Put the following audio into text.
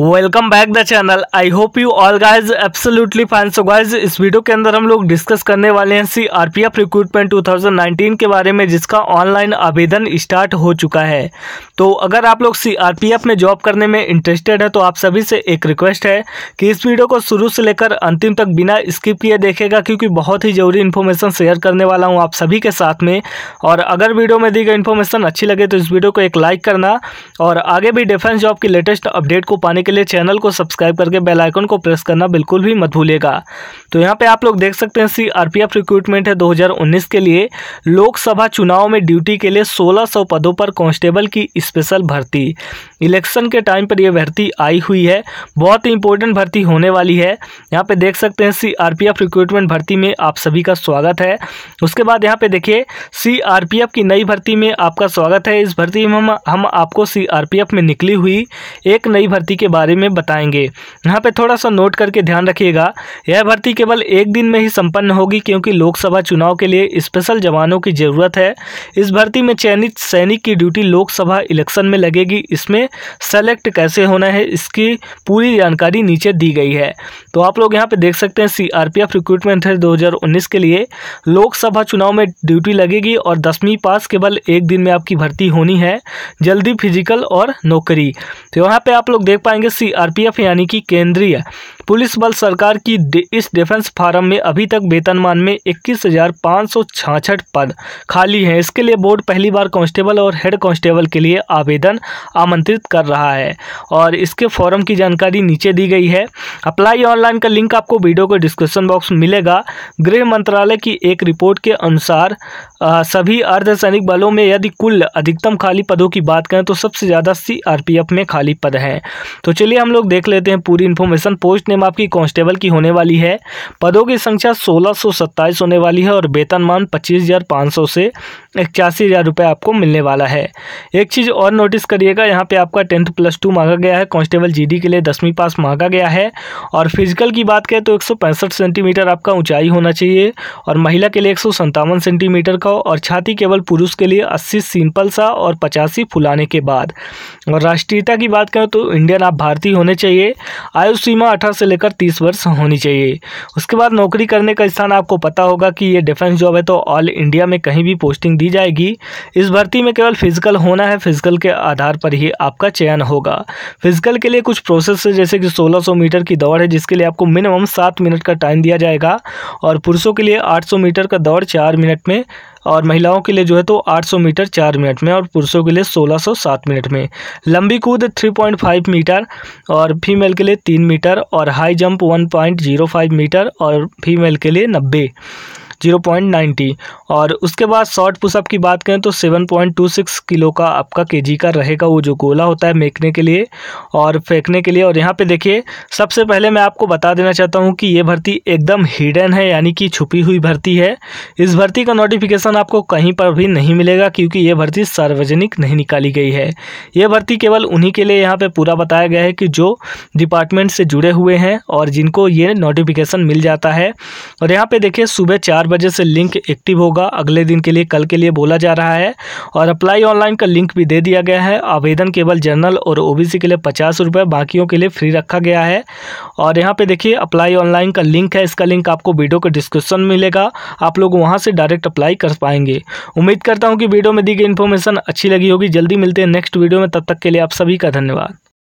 welcome back the channel I hope you all guys absolutely fine so guys इस video के अंदर हम लोग डिस्कस करने वाले हैं C R P F recruitment 2019 के बारे में जिसका ऑनलाइन आवेदन स्टार्ट हो चुका है तो अगर आप लोग एफ में जॉब करने में इंटरेस्टेड है तो आप सभी से एक रिक्वेस्ट है कि इस वीडियो को शुरू से लेकर अंतिम तक बिना स्किप किए देखेगा क्योंकि बहुत ही ज़रूरी इन्फॉर्मेशन शेयर करने वाला हूँ आप सभी के साथ में और अगर वीडियो में दी गई इन्फॉर्मेशन अच्छी लगे तो इस वीडियो को एक लाइक करना और आगे भी डिफेंस जॉब की लेटेस्ट अपडेट को पाने के लिए चैनल को सब्सक्राइब करके बेल आइकन को प्रेस करना बिल्कुल भी मत भूलेगा तो यहाँ पे आप लोग देख सकते हैं सी आर रिक्रूटमेंट है उन्नीस के लिए लोकसभा चुनाव में ड्यूटी के लिए सौ पदों पर कॉन्स्टेबल की स्पेशल भर्ती इलेक्शन के टाइम पर यह भर्ती आई हुई है बहुत ही इंपॉर्टेंट भर्ती होने वाली है यहाँ पे देख सकते हैं सीआरपीएफ रिक्रूटमेंट भर्ती में आप सभी का स्वागत है उसके बाद यहाँ पे देखिए सीआरपीएफ की नई भर्ती में आपका स्वागत है इस भर्ती में हम हम आपको सीआरपीएफ में निकली हुई एक नई भर्ती के बारे में बताएंगे यहाँ पे थोड़ा सा नोट करके ध्यान रखिएगा यह भर्ती केवल एक दिन में ही संपन्न होगी क्योंकि लोकसभा चुनाव के लिए स्पेशल जवानों की जरूरत है इस भर्ती में चयनित सैनिक की ड्यूटी लोकसभा इलेक्शन में लगेगी इसमें सेलेक्ट कैसे होना है इसकी पूरी जानकारी नीचे दी गई है तो आप लोग यहाँ पे देख सकते हैं सीआरपीएफ रिक्रूटमेंट है 2019 के लिए लोकसभा चुनाव में ड्यूटी लगेगी और दसवीं पास केवल एक दिन में आपकी भर्ती होनी है जल्दी फिजिकल और नौकरी तो यहाँ पर आप लोग देख पाएंगे सीआरपीएफ यानी कि केंद्रीय पुलिस बल सरकार की इस डिफेंस फार्म में अभी तक वेतनमान में इक्कीस पद खाली हैं इसके लिए बोर्ड पहली बार कांस्टेबल और हेड कांस्टेबल के लिए आवेदन आमंत्रित कर रहा है और इसके फॉरम की जानकारी नीचे दी गई है अप्लाई ऑनलाइन का लिंक आपको वीडियो को डिस्क्रिप्शन बॉक्स में मिलेगा गृह मंत्रालय की एक रिपोर्ट के अनुसार सभी अर्धसैनिक बलों में यदि कुल अधिकतम खाली पदों की बात करें तो सबसे ज़्यादा सीआरपीएफ में खाली पद हैं तो चलिए हम लोग देख लेते हैं पूरी इन्फॉर्मेशन पोस्ट नेम आपकी कांस्टेबल की होने वाली है पदों की संख्या सोलह होने वाली है और वेतनमान पच्चीस से इक्यासी हज़ार रुपये आपको मिलने वाला है एक चीज़ और नोटिस करिएगा यहाँ पे आपका टेंथ प्लस टू मांगा गया है कांस्टेबल जीडी के लिए दसवीं पास मांगा गया है और फिजिकल की बात करें तो एक सेंटीमीटर आपका ऊंचाई होना चाहिए और महिला के लिए एक सेंटीमीटर का और छाती केवल पुरुष के लिए अस्सी सिंपल सा और पचासी फुलाने के बाद और राष्ट्रीयता की बात करें तो इंडियन आप भारतीय होने चाहिए आयु सीमा अठारह से लेकर तीस वर्ष होनी चाहिए उसके बाद नौकरी करने का स्थान आपको पता होगा कि ये डिफेंस जॉब है तो ऑल इंडिया में कहीं भी पोस्टिंग दी जाएगी इस भर्ती में केवल फिजिकल होना है फिजिकल फिजिकल के आधार पर ही आपका चयन होगा फिजिकल के लिए कुछ प्रोसेस है जैसे कि 1600 मीटर की दौड़ है जिसके लिए आपको मिनिमम सात मिनट का टाइम दिया जाएगा और पुरुषों के लिए 800 मीटर का दौड़ चार मिनट में और महिलाओं के लिए जो है तो 800 मीटर चार मिनट में और पुरुषों के लिए 1607 मिनट में लंबी कूद 3.5 मीटर और फीमेल के लिए तीन मीटर और हाई जंप 1.05 मीटर और फीमेल के लिए नब्बे जीरो पॉइंट नाइन्टी और उसके बाद शॉर्ट पुशअप की बात करें तो seven point two six kilo का आपका के का रहेगा वो जो गोला होता है मेकने के लिए और फेंकने के लिए और यहाँ पे देखिए सबसे पहले मैं आपको बता देना चाहता हूँ कि ये भर्ती एकदम हिडन है यानी कि छुपी हुई भर्ती है इस भर्ती का नोटिफिकेशन आपको कहीं पर भी नहीं मिलेगा क्योंकि ये भर्ती सार्वजनिक नहीं निकाली गई है ये भर्ती केवल उन्हीं के लिए यहाँ पर पूरा बताया गया है कि जो डिपार्टमेंट से जुड़े हुए हैं और जिनको ये नोटिफिकेशन मिल जाता है और यहाँ पर देखिए सुबह चार वजह से लिंक एक्टिव होगा अगले दिन के लिए कल के लिए बोला जा रहा है और अप्लाई ऑनलाइन का लिंक भी दे दिया गया है आवेदन केवल जनरल और ओबीसी के लिए पचास रुपये बाकियों के लिए फ्री रखा गया है और यहाँ पे देखिए अप्लाई ऑनलाइन का लिंक है इसका लिंक आपको वीडियो के डिस्क्रिप्शन में मिलेगा आप लोग वहाँ से डायरेक्ट अप्लाई कर पाएंगे उम्मीद करता हूँ कि वीडियो में दी गई इन्फॉर्मेशन अच्छी लगी होगी जल्दी मिलते हैं नेक्स्ट वीडियो में तब तक के लिए आप सभी का धन्यवाद